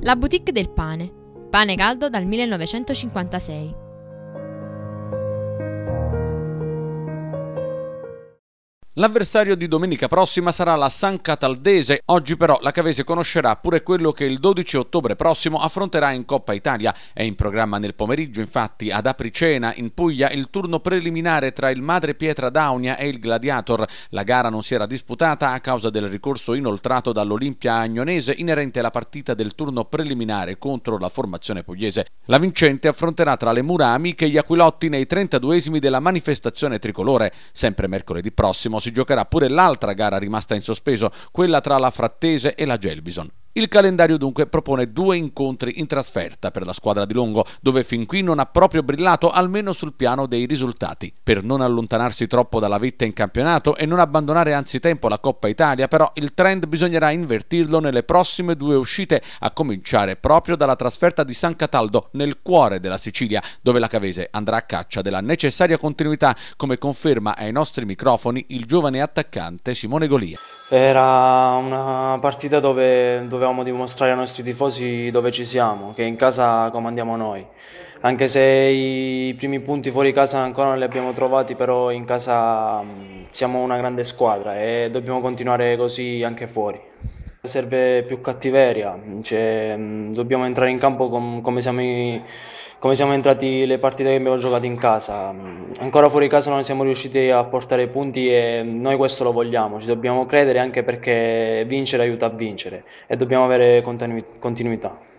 La boutique del pane, pane caldo dal 1956. L'avversario di domenica prossima sarà la San Cataldese, oggi però la Cavese conoscerà pure quello che il 12 ottobre prossimo affronterà in Coppa Italia. È in programma nel pomeriggio infatti ad Apricena in Puglia il turno preliminare tra il Madre Pietra Daunia e il Gladiator. La gara non si era disputata a causa del ricorso inoltrato dall'Olimpia Agnonese inerente alla partita del turno preliminare contro la formazione pugliese. La vincente affronterà tra le mura amiche gli Aquilotti nei 32esimi della manifestazione tricolore. Sempre mercoledì prossimo si si giocherà pure l'altra gara rimasta in sospeso, quella tra la Frattese e la Gelbison. Il calendario dunque propone due incontri in trasferta per la squadra di Longo, dove fin qui non ha proprio brillato almeno sul piano dei risultati. Per non allontanarsi troppo dalla vetta in campionato e non abbandonare anzitempo la Coppa Italia, però il trend bisognerà invertirlo nelle prossime due uscite, a cominciare proprio dalla trasferta di San Cataldo nel cuore della Sicilia, dove la Cavese andrà a caccia della necessaria continuità, come conferma ai nostri microfoni il giovane attaccante Simone Golia. Era una partita dove, dove volevamo dimostrare ai nostri tifosi dove ci siamo, che in casa comandiamo noi. Anche se i primi punti fuori casa ancora non li abbiamo trovati, però in casa mm, siamo una grande squadra e dobbiamo continuare così anche fuori. Serve più cattiveria, cioè, mm, dobbiamo entrare in campo com- come, siamo i- come, siamo entrati le partite che abbiamo giocato in casa. Mm, ancora fuori casa non siamo riusciti a portare punti e mm, noi questo lo vogliamo, ci dobbiamo credere anche perché vincere aiuta a vincere e dobbiamo avere continu- continuità.